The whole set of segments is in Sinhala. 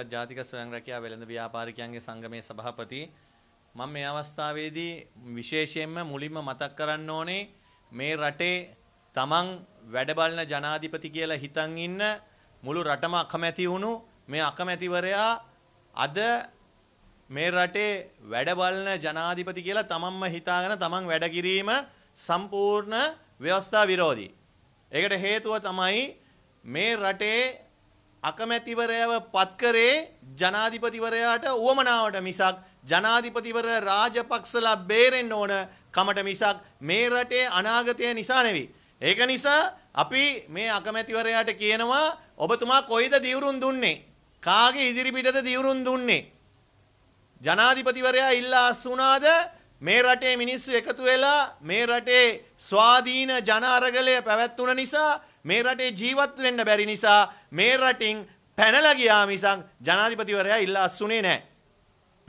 එක්සත් ජාතික ස්වයං රැකියා වෙළඳ ව්‍යාපාරිකයන්ගේ සංගමේ සභාපති මම මේ අවස්ථාවේදී විශේෂයෙන්ම මුලින්ම මතක් කරන්න ඕනේ මේ රටේ තමන් වැඩ බලන ජනාධිපති කියලා හිතන් ඉන්න මුළු රටම අකමැති වුණු මේ අකමැතිවරයා අද මේ රටේ වැඩ බලන ජනාධිපති කියලා තමන්ම හිතාගෙන තමන් වැඩ කිරීම සම්පූර්ණ ව්‍යවස්ථා විරෝධී. ඒකට හේතුව තමයි මේ රටේ අකමැතිවරයව පත් කරේ ජනාධිපතිවරයාට උවමනාවට මිසක් ජනාධිපතිවර රාජපක්ෂලා බේරෙන්න ඕන කමට මිසක් මේ රටේ අනාගතය නිසා නෙවෙයි. ඒක නිසා අපි මේ අකමැතිවරයාට කියනවා ඔබතුමා කොයිද දිවුරුන් දුන්නේ? කාගේ ඉදිරිපිටද දිවුරුන් දුන්නේ? ජනාධිපතිවරයා ඉල්ලා අස්සුණාද මේ රටේ මිනිස්සු එකතු වෙලා මේ රටේ ස්වාධීන ජන අරගලය පැවැත්වුණ නිසා මේ රටේ ජීවත් වෙන්න බැරි නිසා මේ රටින් පැනලා ගියා මිසක් ජනාධිපතිවරයා ඉල්ලා අස්සුනේ නැහැ.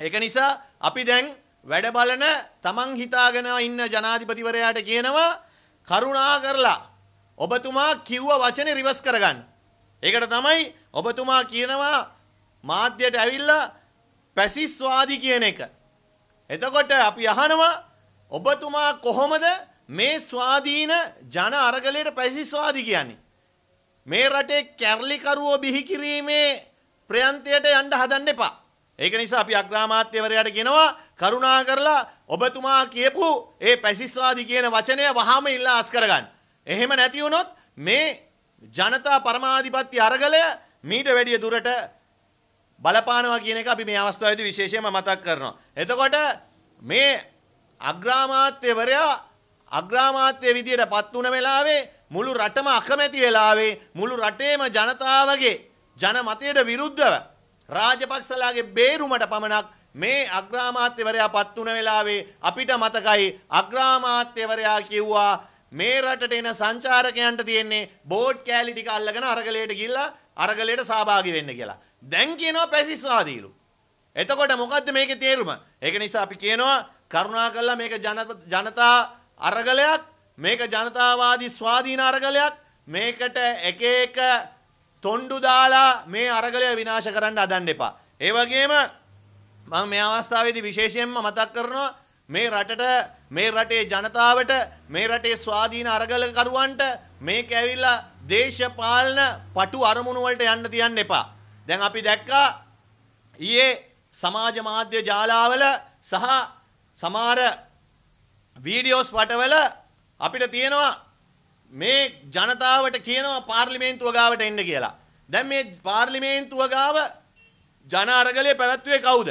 ඒක නිසා අපි දැන් වැඩ බලන තමන් හිතාගෙන ඉන්න ජනාධිපතිවරයාට කියනවා කරුණා කරලා ඔබතුමා කිව්ව වචනේ රිවර්ස් කරගන්න. ඒකට තමයි ඔබතුමා කියනවා මාධ්‍යයට ඇවිල්ලා පැසිස්වාදී කියන එක. එතකොට අපි අහනවා ඔබතුමා කොහොමද මේ ස්වාධීන ජන අරගලයට පැසිස්වාදි කියන්නේ. මේ රටේ කැරලිකරුවෝ බිහි කිරීමේ ප්‍රයන්තයට යන්න හදන්න එපා. ඒක නිසා අපි අග්‍රාමාත්‍යවරයාට කියනවා කරුණා කරලා ඔබතුමා කියපු ඒ පැසිස්වාදි කියන වචනය වහාම ඉල්ලාස් කරගන්න. එහෙම නැති වුණොත් මේ ජනතා පරමාධිපත්‍ය අරගලය මීට වැඩිය දුරට බලපානවා කියන එක අපි මේ අවස්ථාවේදී විශේෂයෙන්ම මතක් කරනවා. එතකොට මේ අග්‍රාමාත්‍යවරයා අග්‍රාමාත්‍ය විදියට පත් වුණ වෙලාවේ මුළු රටම අකමැති වෙලාවේ මුළු රටේම ජනතාවගේ ජනමතයට විරුද්ධව රාජපක්ෂලාගේ බේරුමට පමණක් මේ අග්‍රාමාත්‍යවරයා පත් වුණ වෙලාවේ අපිට මතකයි අග්‍රාමාත්‍යවරයා කිව්වා මේ රටට එන සංචාරකයන්ට තියෙන්නේ බෝඩ් කෑලි ටික අල්ලගෙන අරගලයට ගිහිල්ලා අරගලයට සහභාගී වෙන්න කියලා. දැන් කියනවා පැසිස්වාදීලු. එතකොට මොකද්ද මේකේ තේරුම? ඒක නිසා අපි කියනවා කරුණාකරලා මේක ජනතා අරගලයක් මේක ජනතාවාදී ස්වාධීන අරගලයක් මේකට එක එක තොණ්ඩු දාලා මේ අරගලය විනාශ කරන්න හදන්න එපා. ඒ වගේම මම මේ අවස්ථාවේදී විශේෂයෙන්ම මතක් කරනවා මේ රටට මේ රටේ ජනතාවට මේ රටේ ස්වාධීන අරගලකරුවන්ට මේක ඇවිල්ලා දේශපාලන පටු අරමුණු වලට යන්න තියන්න එපා. දැන් අපි දැක්කා ඊයේ සමාජ මාධ්‍ය ජාලාවල සහ සමහර වීඩියෝස් වටවල අපිට තියෙනවා මේ ජනතාවට කියනවා පාර්ලිමේන්තුව ගාවට එන්න කියලා. දැන් මේ පාර්ලිමේන්තුව ගාව ජන අරගලයේ පැවැත්වුවේ කවුද?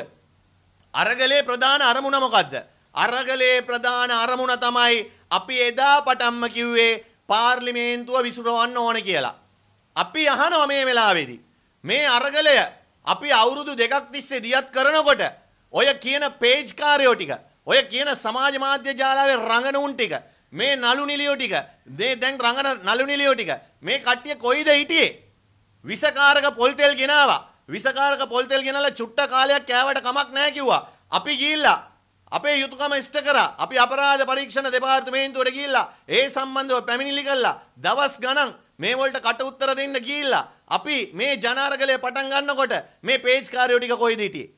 අරගලයේ ප්‍රධාන අරමුණ මොකද්ද? අරගලයේ ප්‍රධාන අරමුණ තමයි අපි එදා පටන්ම කිව්වේ පාර්ලිමේන්තුව විසුරවන්න ඕන කියලා. අපි අහනවා මේ වෙලාවේදී මේ අරගලය අපි අවුරුදු දෙකක් තිස්සේ දියත් කරනකොට ඔය කියන පේජ් කාර්යෝ ටික ඔය කියන සමාජ මාධ්‍ය ජාලාවේ රඟන උන් ටික මේ නලු නිලියෝ ටික මේ දැන් රඟන නලු නිලියෝ ටික මේ කට්ටිය කොයිද හිටියේ විසකාරක පොල් තෙල් ගෙනාවා විසකාරක පොල් තෙල් ගෙනලා චුට්ට කාලයක් කෑවට කමක් නැහැ කිව්වා අපි ගිහිල්ලා අපේ යුතුකම ඉෂ්ට කරා අපි අපරාධ පරීක්ෂණ දෙපාර්තමේන්තුවට ගිහිල්ලා ඒ සම්බන්ධව පැමිණිලි කළා දවස් ගණන් මේ වලට කට උත්තර දෙන්න ගිහිල්ලා අපි මේ ජනාරගලේ පටන් ගන්නකොට මේ පේජ් කාර්යෝ ටික කොයිද හිටියේ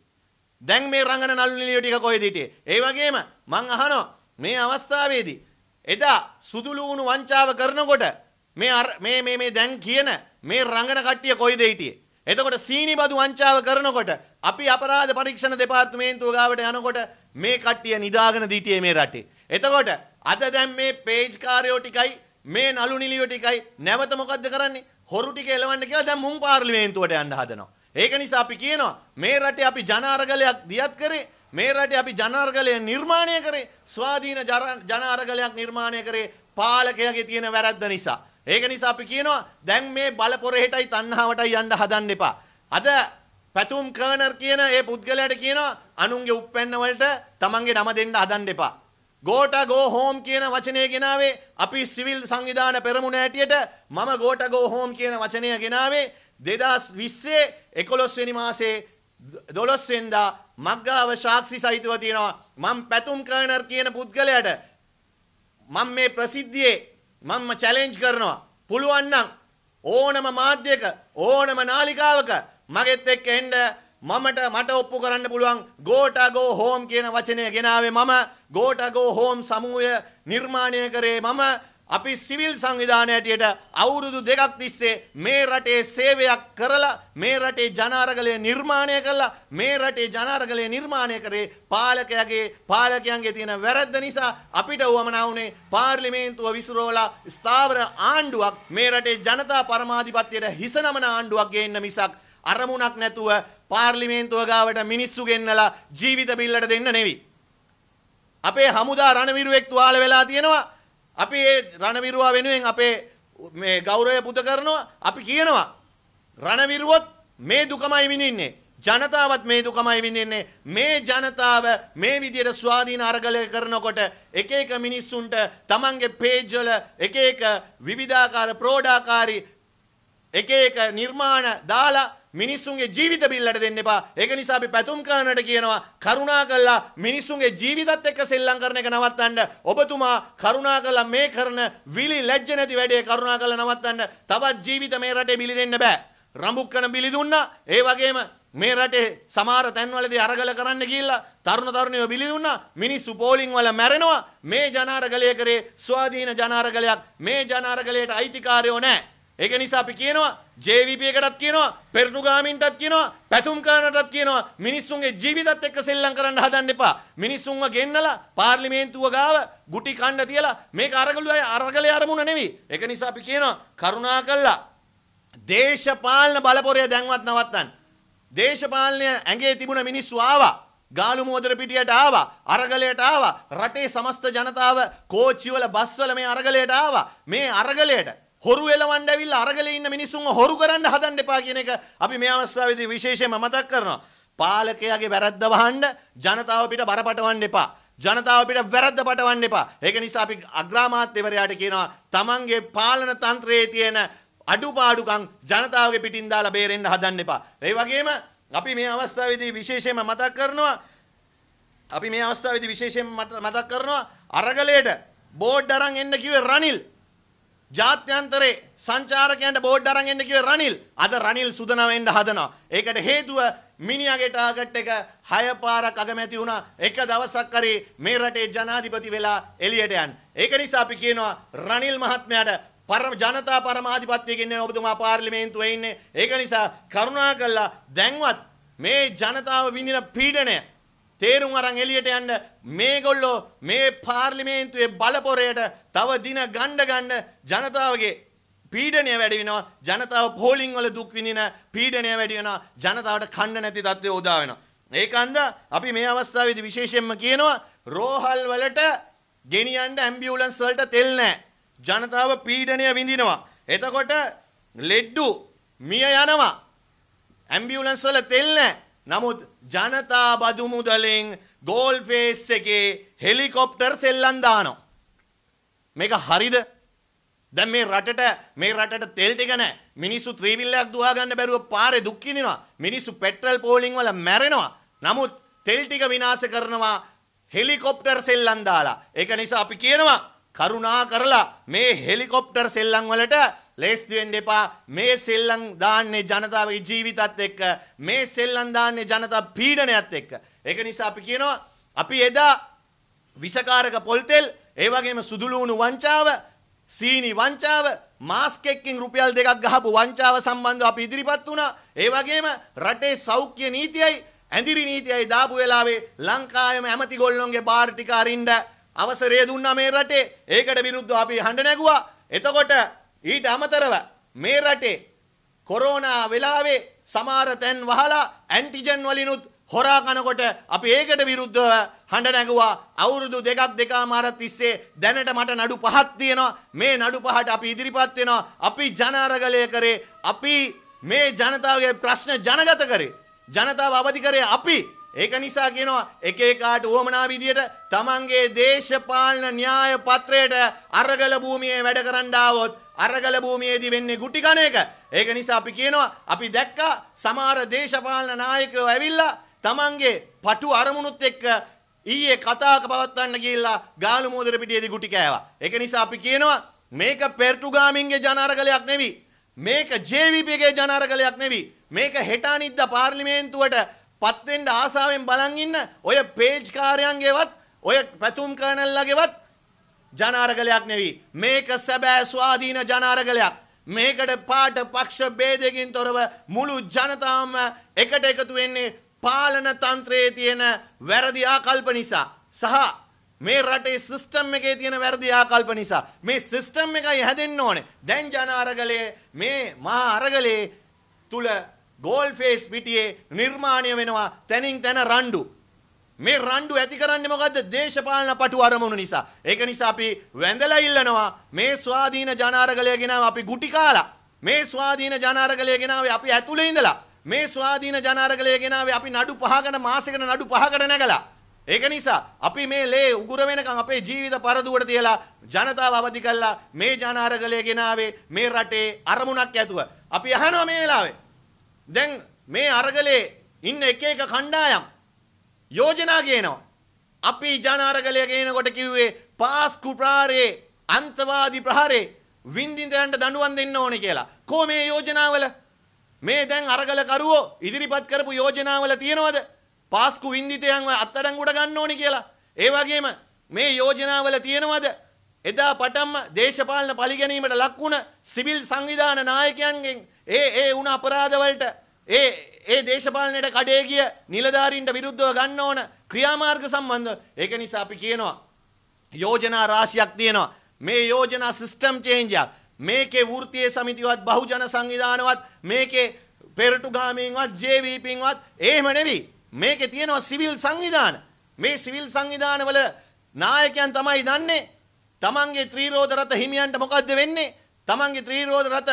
දැන් මේ රංගන නළු නිළියෝ ටික කොහෙද හිටියේ? ඒ වගේම මං අහනවා මේ අවස්ථාවේදී එදා සුදුලූණු වංචාව කරනකොට මේ මේ මේ මේ දැන් කියන මේ රංගන කට්ටිය කොයිද හිටියේ? එතකොට සීනිබදු වංචාව කරනකොට අපි අපරාධ පරීක්ෂණ දෙපාර්තමේන්තුව ගාවට යනකොට මේ කට්ටිය නිදාගෙන දීතියේ මේ රටේ. එතකොට අද දැන් මේ පේජ් කාර්යෝ ටිකයි මේ නළු නිළියෝ ටිකයි නැවත මොකද්ද කරන්නේ? හොරු ටික එලවන්න කියලා දැන් මුං පාර්ලිමේන්තුවට යන්න හදනවා. ඒක නිසා අපි කියනවා මේ රටේ අපි ජනාරගලයක් දියත් කරේ මේ රටේ අපි ජනාර්ගලය නිර්මාණය කරේ ස්වාධීන ජනාර්ගලයක් නිර්මාණය කරේ පාලකයාගේ තියෙන වැරද්ද නිසා. ඒක නිසා අපි කියනවා දැන් මේ බලපොරෙහිටයි තණ්හාවටයි යන්න හදන්න එපා. අද පැතුම් කර්නර් කියන ඒ පුද්ගලයාට කියනවා අනුන්ගේ උප්පැන්න වලට තමන්ගේ නම දෙන්න හදන්න එපා. ගෝට ගෝ හෝම් කියන වචනය ගෙනාවේ අපි සිවිල් සංවිධාන පෙරමුණ ඇටියට මම ගෝට ගෝ හෝම් කියන වචනය ගෙනාවේ දෙදස් විස්සේ එකොලොස්වනි මාසේ දොළොස්වෙන්දා මක්ගාව ශාක්ෂි සහිතව තියෙනවා මං පැතුම් කර්නර් කියන පුද්ගලයට මං මේ ප්‍රසිද්ධියේ මංම චැලෙන්ජ් කරනවා පුළුවන්නම් ඕනම මාධ්‍යක ඕනම නාලිකාවක මගෙත් එක්ක එන්න මමට මට ඔප්පු කරන්න පුළුවන් ගෝටා ගෝ හෝම් කියන වචනය ගෙනාවේ මම ගෝටා ගෝ හෝම් සමූහය නිර්මාණය කරේ මම අපි සිවිල් සංවිධානය ඇටියට අවුරුදු දෙකක් තිස්සේ මේ රටේ සේවයක් කරලා මේ රටේ ජනාරගලය නිර්මාණය කළා මේ රටේ ජනාරගලය නිර්මාණය කරේ පාලකයාගේ පාලකයන්ගේ තියෙන වැරද්ද නිසා අපිට වුවමනා වුණේ පාර්ලිමේන්තුව විසිරෝලා ස්ථාවර ආණ්ඩුවක් මේ රටේ ජනතා පරමාධිපත්‍යයට හිස නමන ආණ්ඩුවක් ගේන්න මිසක් අරමුණක් නැතුව පාර්ලිමේන්තුව ගාවට මිනිස්සු ගෙන්නලා ජීවිත බිල්ලට දෙන්න නෙවෙයි අපේ හමුදා රණවිරුවෙක් තුවාල වෙලා තියෙනවා අපි ඒ රණවිරුවා වෙනුවෙන් අපේ මේ ගෞරවය පුද කරනවා. අපි කියනවා රණවිරුවොත් මේ දුකමයි විඳින්නේ. ජනතාවත් මේ දුකමයි විඳින්නේ මේ ජනතාව මේ විදියට ස්වාධීන අරගලය කරනකොට එක එක මිනිස්සුන්ට තමන්ගේ පේජ් වල එක එක විවිධාකාර ප්‍රෝඩාකාරී එක එක නිර්මාණ දාලා මිනිස්සුන්ගේ ජීවිත බිල්ලට දෙන්න එපා. ඒක නිසා අපි පැතුම් කරන්නට කියනවා කරුණා කළා මිනිස්සුන්ගේ ජීවිතත් එක්ක සෙල්ලම් කරන එක නවත්තන්න. ඔබතුමා කරුණා කළා මේ කරන විලි ලැජ්ජ නැති වැඩේ කරුණා කළා නවත්තන්න. තවත් ජීවිත මේ රටේ බිලි දෙන්න බෑ. රඹුක්කන බිලි දුන්නා. ඒ වගේම මේ රටේ සමහර තැන්වලදී අරගල කරන්න ගිහිල්ලා තරුණ තරුණියෝ බිලි දුන්නා මිනිස්සු පෝලිං වල මැරෙනවා මේ ජනාරගලය කරේ ස්වාධීන ජනාරගලයක් මේ ජනාරගලයට අයිතිකාරයෝ නැහැ ඒක නිසා අපි කියනවා JVP එකටත් කියනවා පෙරටුගාමින්ටත් කියනවා පැතුම්කාරන්ටත් කියනවා මිනිස්සුන්ගේ ජීවිතත් එක්ක සෙල්ලම් කරන්න හදන්න එපා. මිනිස්සුන්ව ගෙන්නලා පාර්ලිමේන්තුව ගාව ගුටි කන්න තියලා මේක අරගලුයි අරගලේ අරමුණ නෙවෙයි. ඒක නිසා අපි කියනවා කරුණා කළා දේශපාලන බලපොරය දැන්වත් නවත්තන්න. දේශපාලනය ඇඟේ තිබුණ මිනිස්සු ආවා. ගාලු මෝදර පිටියට ආවා අරගලයට ආවා රටේ සමස්ත ජනතාව කෝච්චිවල බස්වල මේ අරගලයට ආවා මේ අරගලයට හොරු එලවන්න ඇවිල්ලා අරගලේ ඉන්න මිනිස්සුන්ව හොරු කරන්න හදන්න එපා කියන එක අපි මේ අවස්ථාවේදී විශේෂයෙන්ම මතක් කරනවා. පාලකයාගේ වැරද්ද වහන්න ජනතාව පිට බරපටවන්න එපා. ජනතාව පිට වැරද්ද පටවන්න එපා. ඒක නිසා අපි අග්‍රාමාත්‍යවරයාට කියනවා තමන්ගේ පාලන තන්ත්‍රයේ තියෙන අඩුපාඩුකම් ජනතාවගේ පිටින් දාලා බේරෙන්න හදන්න එපා. ඒ වගේම අපි මේ අවස්ථාවේදී විශේෂයෙන්ම මතක් කරනවා අපි මේ අවස්ථාවේදී විශේෂයෙන් මතක් කරනවා අරගලයට බෝඩ් අරන් එන්න කිව්වේ රනිල් ජාත්‍යන්තරේ සංචාරකයන්ට බෝඩ් අරන් එන්න කිව්වේ රනිල්. අද රනිල් සුදනව එන්න හදනවා. ඒකට හේතුව මිනිහාගේ ටාගට් එක හය පාරක් අගමැති වුණා. එක දවසක් හරි මේ රටේ ජනාධිපති වෙලා එළියට යන්න. ඒක නිසා අපි කියනවා රනිල් මහත්මයාට පරම ජනතා පරමාධිපත්‍යයෙන් නෙවෙයි ඔබතුමා පාර්ලිමේන්තුවේ ඉන්නේ. ඒක නිසා කරුණා කළා දැන්වත් මේ ජනතාව විඳින පීඩනය තේරුම් අරන් එළියට යන්න මේගොල්ලෝ මේ පාර්ලිමේන්තුවේ බලපොරයට තව දින ගණ්ඩ ගන්න ජනතාවගේ පීඩනය වැඩි වෙනවා ජනතාව පෝලිං වල දුක් විඳින පීඩනය වැඩි වෙනවා ජනතාවට කන්න නැති තත්ත්වය උදා වෙනවා ඒකන්ද අපි මේ අවස්ථාවේදී විශේෂයෙන්ම කියනවා රෝහල් වලට ගෙනියන්න ඇම්බියුලන්ස් වලට තෙල් නැහැ ජනතාව පීඩනය විඳිනවා එතකොට ලෙඩ්ඩු මිය යනවා ඇම්බියුලන්ස් වල තෙල් නැහැ නමුත් ජනතා බදු මුදලෙන් ගෝල් ෆේස් එකේ හෙලිකොප්ටර් සෙල්ලම් දානවා. මේක හරිද? දැන් මේ රටට මේ රටට තෙල් ටික නැහැ. මිනිස්සු ත්‍රිවිල්ලක් දුවා ගන්න බැරුව පාරේ දුක් විඳිනවා. මිනිස්සු පෙට්‍රල් පෝලිං වල මැරෙනවා. නමුත් තෙල් ටික විනාශ කරනවා හෙලිකොප්ටර් සෙල්ලම් දාලා. ඒක නිසා අපි කියනවා කරුණා කරලා මේ හෙලිකොප්ටර් සෙල්ලම් වලට ලේස්ති වෙන්න එපා මේ සෙල්ලම් දාන්නේ ජනතාවගේ ජීවිතත් එක්ක මේ සෙල්ලම් දාන්නේ ජනතා පීඩනයත් එක්ක ඒක නිසා අපි කියනවා අපි එදා විසකාරක පොල්තෙල් ඒ වගේම සුදුලූණු වංචාව සීනි වංචාව මාස්ක් එක්කින් රුපියල් දෙකක් ගහපු වංචාව සම්බන්ධව අපි ඉදිරිපත් වුණා ඒ වගේම රටේ සෞඛ්‍ය නීතියයි ඇඳිරි නීතියයි දාපු වෙලාවේ ලංකාවේම ඇමති ගොල්ලොන්ගේ බාර් ටික අරින්න අවසරය දුන්නා මේ රටේ ඒකට විරුද්ධව අපි හඬ නැගුවා එතකොට ඊට අමතරව මේ රටේ කොරෝනා වෙලාවේ සමහර තැන් වහලා ඇන්ටිජන් වලිනුත් හොරා කනකොට අපි ඒකට විරුද්ධව හඬ නැගුවා අවුරුදු දෙකක් දෙකමාරක් තිස්සේ දැනට මට නඩු පහක් තියෙනවා මේ නඩු පහට අපි ඉදිරිපත් වෙනවා අපි ජනාරගලය කරේ අපි මේ ජනතාවගේ ප්‍රශ්න ජනගත කරේ ජනතාව අවදි කරේ අපි ඒක නිසා කියනවා එක එකාට උවමනා විදියට තමන්ගේ දේශපාලන න්‍යාය පත්‍රයට අරගල භූමියේ වැඩ කරන්න ආවොත් අරගල භූමියේදී වෙන්නේ ගුටි කණ එක. ඒක නිසා අපි කියනවා අපි දැක්කා සමහර දේශපාලන නායකයෝ ඇවිල්ලා තමන්ගේ පටු අරමුණුත් එක්ක ඊයේ කතාවක පවත්වන්න ගිහිල්ලා ගාලු මෝදර පිටියේදී ගුටි කෑවා. ඒක නිසා අපි කියනවා මේක පෙර්තුගාමින්ගේ ජනාරගලයක් නෙවෙයි. මේක JVP-ගේ ජනාරගලයක් නෙවෙයි. මේක හෙටානිද්ද පාර්ලිමේන්තුවට පත් වෙන්න ආසාවෙන් බලන් ඉන්න ඔය පේජ් කාර්යයන්ගේවත් ඔය පැතුම් කර්නල්ලාගේවත් ජනාරගලයක් නෙවී මේක සැබෑ ස්වාධීන ජනාරගලයක් මේකට පාට පක්ෂ බේදයකින් තොරව මුළු ජනතාවම එකට එකතු වෙන්නේ පාලන තන්ත්‍රයේ තියෙන වැරදි ආකල්ප නිසා සහ මේ රටේ සිස්ටම් එකේ තියෙන වැරදි ආකල්ප නිසා මේ සිස්ටම් එකයි හැදෙන්න ඕනේ. දැන් ජනාරගලයේ මේ මහා අරගලයේ තුල ගෝල් ෆේස් පිටියේ නිර්මාණය වෙනවා තනින් තන රණ්ඩු. මේ රණ්ඩු ඇති කරන්නේ මොකද්ද? දේශපාලන පටු අරමුණු නිසා. ඒක නිසා අපි වැඳලා ඉල්ලනවා මේ ස්වාධීන ජනාරගලය ගෙනාව අපි ගුටි කාලා. මේ ස්වාධීන ජනාරගලය ගෙනාවේ අපි ඇතුලේ ඉඳලා. මේ ස්වාධීන ජනාරගලය ගෙනාවේ අපි නඩු පහකට මාසෙකට නඩු පහකට නැගලා. ඒක නිසා අපි මේ ලේ උගුර වෙනකන් අපේ ජීවිත පරදුවට තියලා ජනතාව අවදි කළා මේ ජනාරගලය ගෙනාවේ මේ රටේ අරමුණක් ඇතුව. අපි අහනවා මේ වෙලාවේ. දැන් මේ අරගලේ ඉන්න එක එක කණ්ඩායම් යෝජනා ගේනවා. අපි ජනාරගලය ගේනකොට කිව්වේ පාස්කු ප්‍රාරයේ අන්තවාදී ප්‍රහාරේ වින්දින්දයන්ට දඬුවම් දෙන්න ඕනේ කියලා. කොහොම මේ යෝජනාවල මේ දැන් අරගල කරුවෝ ඉදිරිපත් කරපු යෝජනාවල තියෙනවද? පාස්කු වින්දිතයන්ව අත්අඩංගුවට ගන්න ඕනේ කියලා. ඒ වගේම මේ යෝජනාවල තියෙනවද? එදා පටන්ම දේශපාලන පරිගැනීමට ලක් වුණ සිවිල් සංවිධාන නායකයන්ගෙන් ඒ ඒ වුණ අපරාධවලට ඒ ඒ දේශපාලනයට කඩේ ගිය නිලධාරීන්ට විරුද්ධව ගන්න ඕන ක්‍රියාමාර්ග සම්බන්ධව ඒක නිසා අපි කියනවා යෝජනා රාශියක් තියෙනවා මේ යෝජනා සිස්ටම් චේන්ජයක් මේකේ වෘත්තීය සමිතිවත් බහුජන සංවිධානවත් මේකේ පෙරටුගාමීන්වත් ජේවීපීන්වත් එහෙම නෙවෙයි. මේකේ තියෙනවා සිවිල් සංවිධාන. මේ සිවිල් සංවිධානවල නායකයන් තමයි දන්නේ. තමන්ගේ ත්‍රිරෝද රත හිමියන්ට මොකද්ද වෙන්නේ? තමන්ගේ ත්‍රිරෝද රත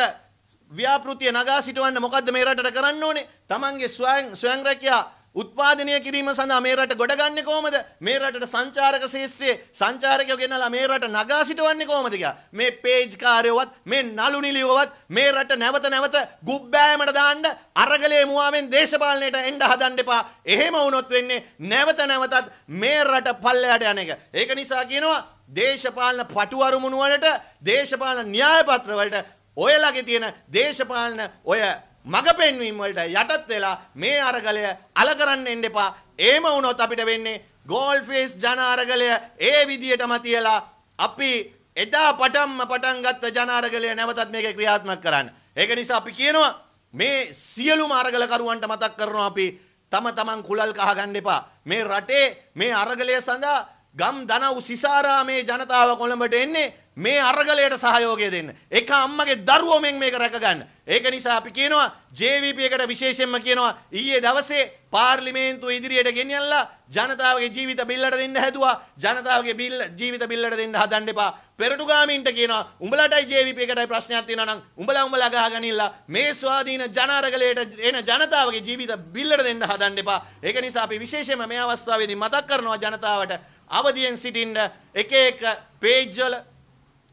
ව්‍යාපෘතිය නගා සිටවන්න මොකද්ද මේ රටට කරන්න ඕනේ? Tamange ස්වයං ස්වයං රැකියා උත්පාදනය කිරීම සඳහා මේ රට ගොඩගන්නේ කොහොමද? මේ රටට සංචාරක ශේෂ්ත්‍රයේ සංචාරකයෝ ගෙනලා මේ රට නගා සිටවන්නේ කොහොමද කියලා. මේ පේජ් කාර්යවත්, මේ නලු නිලියවත් මේ රට නැවත නැවත ගුබ්බෑමට දාන්න අරගලේ මුවාවෙන් දේශපාලනයට එන්න හදන්න එපා. එහෙම වුණොත් වෙන්නේ නැවත නැවතත් මේ රට පල්ලයට යන එක. ඒක නිසා කියනවා දේශපාලන පටු අරමුණු වලට, දේශපාලන න්‍යාය පත්‍ර වලට ඔයලගේ තියෙන දේශපාලන ඔය මග පෙන්වීම් වලට යටත් වෙලා මේ අරගලය අල කරන්න එන්න එපා. එහෙම වුණොත් අපිට වෙන්නේ ගෝල්ෆේස් ජන අරගලය ඒ විදියටම තියලා අපි එදා පටන්ම පටන් ගත්ත ජන අරගලය නැවතත් මේක ක්‍රියාත්මක කරන්න. ඒක නිසා අපි කියනවා මේ සියලුම අරගලකරුවන්ට මතක් කරනවා අපි තම තමන් කුලල් කහගන්න එපා. මේ රටේ මේ අරගලය සඳහා ගම් දනව් සිසාරාමේ ජනතාව කොළඹට එන්නේ මේ අරගලයට සහයෝගය දෙන්න. එක අම්මගේ දරුවෝ මෙන් මේක රැකගන්න. ඒක නිසා අපි කියනවා JVP එකට විශේෂයෙන්ම කියනවා ඊයේ දවසේ පාර්ලිමේන්තුව ඉදිරියට ගෙනියලා ජනතාවගේ ජීවිත බිල්ලට දෙන්න හැදුවා. ජනතාවගේ බිල් ජීවිත බිල්ලට දෙන්න හදන්න එපා. පෙරටුගාමීන්ට කියනවා උඹලටයි JVP එකටයි ප්‍රශ්නයක් තියෙනවා නම් උඹලා උඹලා ගහගනින්න මේ ස්වාධීන ජන අරගලයට එන ජනතාවගේ ජීවිත බිල්ලට දෙන්න හදන්න එපා. ඒක නිසා අපි විශේෂයෙන්ම මේ අවස්ථාවේදී මතක් කරනවා ජනතාවට අවදියෙන් සිටින්න එක එක පේජ් වල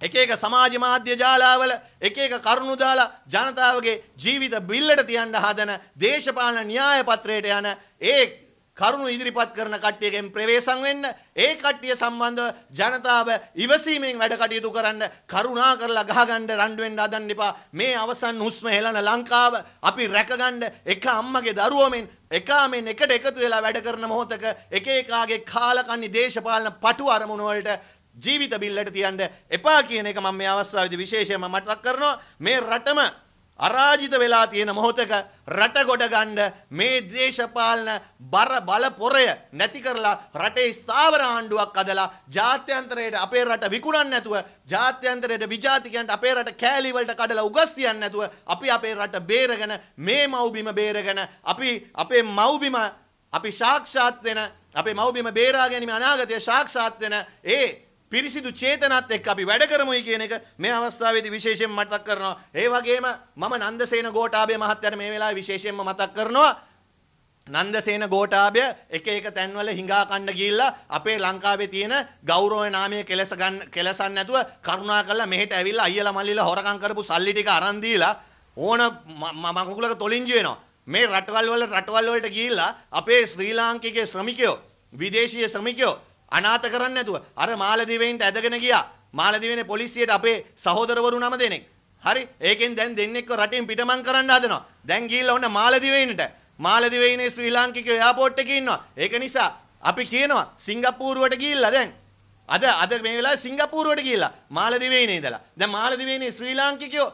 එක එක සමාජ මාධ්‍ය ජාලාවල එක එක කරුණු දාලා ජනතාවගේ ජීවිත බිල්ලට තියන්න හදන දේශපාලන න්‍යාය පත්‍රයට යන ඒ කරුණු ඉදිරිපත් කරන කට්ටියගෙන් ප්‍රවේශම් වෙන්න ඒ කට්ටිය සම්බන්ධව ජනතාව ඉවසීමෙන් වැඩ කටයුතු කරන්න කරුණා කරලා ගහගන්න රණ්ඩු වෙන්න හදන්න එපා මේ අවසන් හුස්ම හෙළන ලංකාව අපි රැකගන්න එක අම්මගේ දරුවෝමෙන් එකාමෙන් එකට එකතු වෙලා වැඩ කරන මොහොතක එක එකාගේ කාලකන්ණි දේශපාලන පටු අරමුණු වලට ජීවිත බිල්ලට තියන්න එපා කියන එක මම මේ අවස්ථාවේදී විශේෂයෙන්ම මතක් කරනවා මේ රටම අරාජිත වෙලා තියෙන මොහොතක රට ගොඩ ගන්න මේ දේශපාලන බර බල පොරය නැති කරලා රටේ ස්ථාවර ආණ්ඩුවක් අදලා ජාත්‍යන්තරයට අපේ රට විකුණන්න නැතුව ජාත්‍යන්තරයට විජාතිකයන්ට අපේ රට කෑලි වලට කඩලා උගස් තියන්න නැතුව අපි අපේ රට බේරගෙන මේ මව්බිම බේරගෙන අපි අපේ මව්බිම අපි සාක්ෂාත් වෙන අපේ මව්බිම බේරා ගැනීම අනාගතය සාක්ෂාත් වෙන ඒ පිරිසිදු චේතනත් එක්ක අපි වැඩ කරමුයි කියන එක මේ අවස්ථාවේදී විශේෂයෙන් මතක් කරනවා. ඒ වගේම මම නන්දසේන ගෝඨාභය මහත්තයාට මේ වෙලාවේ විශේෂයෙන්ම මතක් කරනවා. නන්දසේන ගෝඨාභය එක එක තැන්වල හිඟා කන්න ගිහිල්ලා අපේ ලංකාවේ තියෙන ගෞරවය නාමයේ කෙලස ගන්න කෙලසන් නැතුව කරුණා කරලා මෙහෙට ඇවිල්ලා අයියලා මල්ලිලා හොරකම් කරපු සල්ලි ටික අරන් දීලා ඕන මකුලක තොලින්ජි වෙනවා මේ රටවල් වල රටවල් වලට ගිහිල්ලා අපේ ශ්‍රී ලාංකිකයේ ශ්‍රමිකයෝ විදේශීය ශ්‍රමිකයෝ අනාත කරන්න නැතුව අර මාලදිවයින්ට ඇදගෙන ගියා මාලදිවයිනේ පොලිසියට අපේ සහෝදරවරු නම දෙනෙක් හරි ඒකෙන් දැන් දෙන්නෙක්ව රටින් පිටමං කරන්න හදනවා දැන් ගිහිල්ලා ඔන්න මාලදිවයිනට මාලදිවයිනේ ශ්‍රී ලාංකිකයෝ එයාපෝට් එකේ ඉන්නවා ඒක නිසා අපි කියනවා සිංගප්පූරුවට ගිහිල්ලා දැන් අද අද මේ වෙලාවේ සිංගප්පූරුවට ගිහිල්ලා මාලදිවයිනේ ඉඳලා දැන් මාලදිවයිනේ ශ්‍රී ලාංකිකයෝ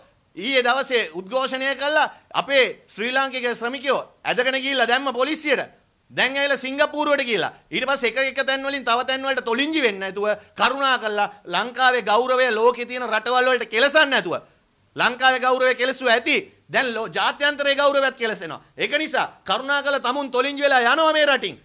ඊයේ දවසේ උද්ඝෝෂණය කළා අපේ ශ්‍රී ලාංකික ශ්‍රමිකයෝ ඇදගෙන ගිහිල්ලා දැම්ම පොලිසියට දැන් ඇවිල්ලා සිංගප්පූරුවට කියලා. ඊට පස්සේ එක එක තැන් වලින් තව තැන් වලට තොලිංජි වෙන්න නැතුව කරුණා කළා ලංකාවේ ගෞරවය ලෝකේ තියෙන රටවල් වලට කෙලසන්න නැතුව. ලංකාවේ ගෞරවය කෙලසුව ඇති. දැන් ජාත්‍යන්තරයේ ගෞරවයත් කෙලසෙනවා. ඒක නිසා කරුණා කළා tamun තොලිංජි වෙලා යනවා මේ රටින්.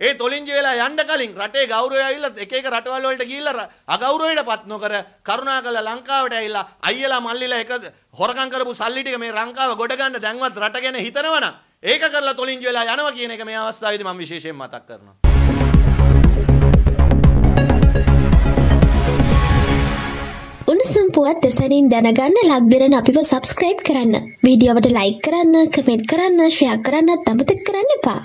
ඒ තොලින්ජි වෙලා යන්න කලින් රටේ ගෞරවය ඇවිල්ලා එක එක රටවල් වලට ගිහිල්ලා අගෞරවයටපත් නොකර කරුණාකරලා ලංකාවට ඇවිල්ලා අයියලා මල්ලිලා එක හොරකම් කරපු සල්ලි ටික මේ ලංකාව ගොඩ ගන්න දැන්වත් රට ගැන හිතනවනම් ඒක කරලා තොලින්ජ වෙලා යනවා කියන එක මේ අවස්ථාවේදී මම විශේෂයෙන් මතක් කරනවා. උණුසුම් පුවත් දෙසැනින් දැනගන්න ලක්දෙරන අපිව සබස්ක්‍රයිබ් කරන්න. වීඩියෝවට ලයික් කරන්න, කමෙන්ට් කරන්න, ෂෙයා කරන්නත් අමතක කරන්න එපා.